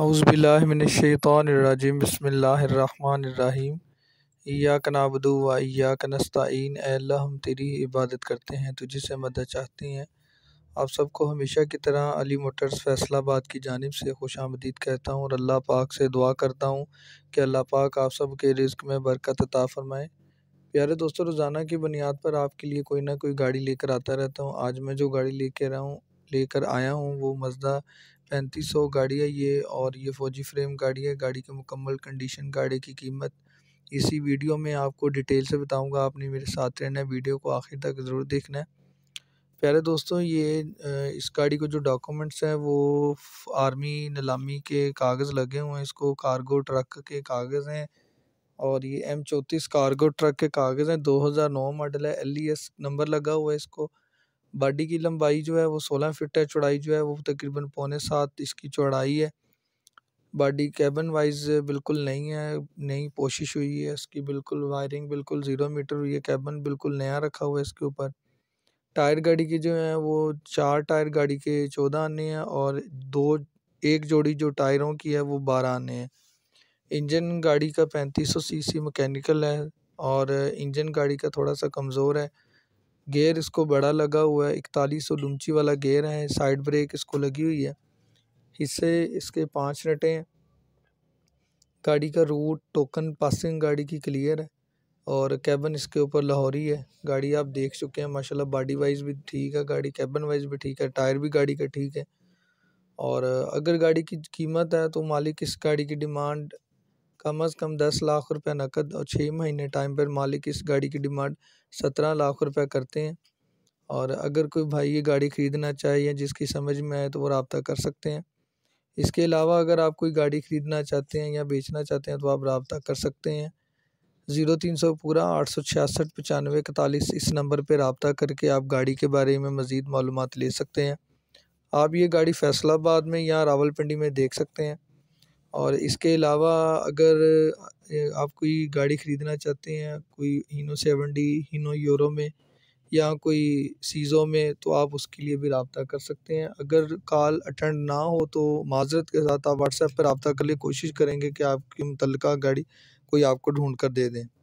अउज़बिल्लिमिनशैतरजीम बसमीम या कनाबदू व अल्लाह हम तेरी इबादत करते हैं तुझे से मदद चाहते हैं आप सबको हमेशा की तरह अली मोटर्स फैसलाबाद की जानब से खुश आमदीद कहता हूँ और अल्लाह पाक से दुआ करता हूँ कि अल्लाह पाक आप सब के रिज़्क में बरकत अता फ़रमाए प्यारे दोस्तों रोज़ाना की बुनियाद पर आपके लिए कोई ना कोई गाड़ी लेकर आता रहता हूँ आज मैं जो गाड़ी लेकर आऊँ लेकर आया हूँ वो मजदा पैंतीस सौ गाड़ी है ये और ये फ़ौजी फ्रेम गाड़ी है गाड़ी की मुकम्मल कंडीशन गाड़ी की कीमत इसी वीडियो में आपको डिटेल से बताऊंगा आपने मेरे साथ रहना है वीडियो को आखिर तक ज़रूर देखना है प्यारे दोस्तों ये इस गाड़ी को जो डॉक्यूमेंट्स हैं वो आर्मी नीलामी के कागज़ लगे हुए हैं इसको कार्गो ट्रक के कागज़ हैं और ये एम चौंतीस कार्गो ट्रक के कागज़ हैं 2009 मॉडल है एल नंबर e लगा हुआ है इसको बॉडी की लंबाई जो है वो सोलह फिट है चौड़ाई जो है वो तकरीबन पौने सात इसकी चौड़ाई है बॉडी कैबन वाइज बिल्कुल नहीं है नई कोशिश हुई है इसकी बिल्कुल वायरिंग बिल्कुल ज़ीरो मीटर हुई है कैबन बिल्कुल नया रखा हुआ है इसके ऊपर टायर गाड़ी की जो है वो चार टायर गाड़ी के चौदह आने हैं और दो एक जोड़ी जो टायरों की है वो बारह आने हैं इंजन गाड़ी का पैंतीस सौ सी मैकेनिकल है और इंजन गाड़ी का थोड़ा सा कमज़ोर है गेयर इसको बड़ा लगा हुआ है इकतालीस सौ लुमची वाला गेयर है साइड ब्रेक इसको लगी हुई है हिस्से इसके पाँच नटे हैं गाड़ी का रूट टोकन पासिंग गाड़ी की क्लियर है और कैबन इसके ऊपर लाहौरी है गाड़ी आप देख चुके हैं माशाल्लाह बॉडी वाइज भी ठीक है गाड़ी कैबन वाइज भी ठीक है टायर भी गाड़ी का ठीक है और अगर गाड़ी की कीमत है तो मालिक इस गाड़ी की डिमांड कम अज़ कम दस लाख रुपया नकद और छः महीने टाइम पर मालिक इस गाड़ी की डिमांड सत्रह लाख रुपया करते हैं और अगर कोई भाई ये गाड़ी ख़रीदना चाहिए जिसकी समझ में आए तो वो रबता कर सकते हैं इसके अलावा अगर आप कोई गाड़ी ख़रीदना चाहते हैं या बेचना चाहते हैं तो आप रबता कर सकते हैं ज़ीरो तीन सौ पूरा आठ सौ छियासठ पचानवे इकतालीस इस नंबर पर रबता करके आप गाड़ी के बारे में मज़ीद मालूम ले सकते हैं आप ये गाड़ी फैसलाबाद में या रावलपिंडी में देख सकते हैं और इसके अलावा अगर आप कोई गाड़ी ख़रीदना चाहते हैं कोई Hino seven D Hino Euro में या कोई सीज़ो में तो आप उसके लिए भी रबता कर सकते हैं अगर कॉल अटेंड ना हो तो माजरत के साथ आप व्हाट्सएप पर रबता कर लिए कोशिश करेंगे कि आपकी मुतल गाड़ी कोई आपको ढूंढ कर दे दें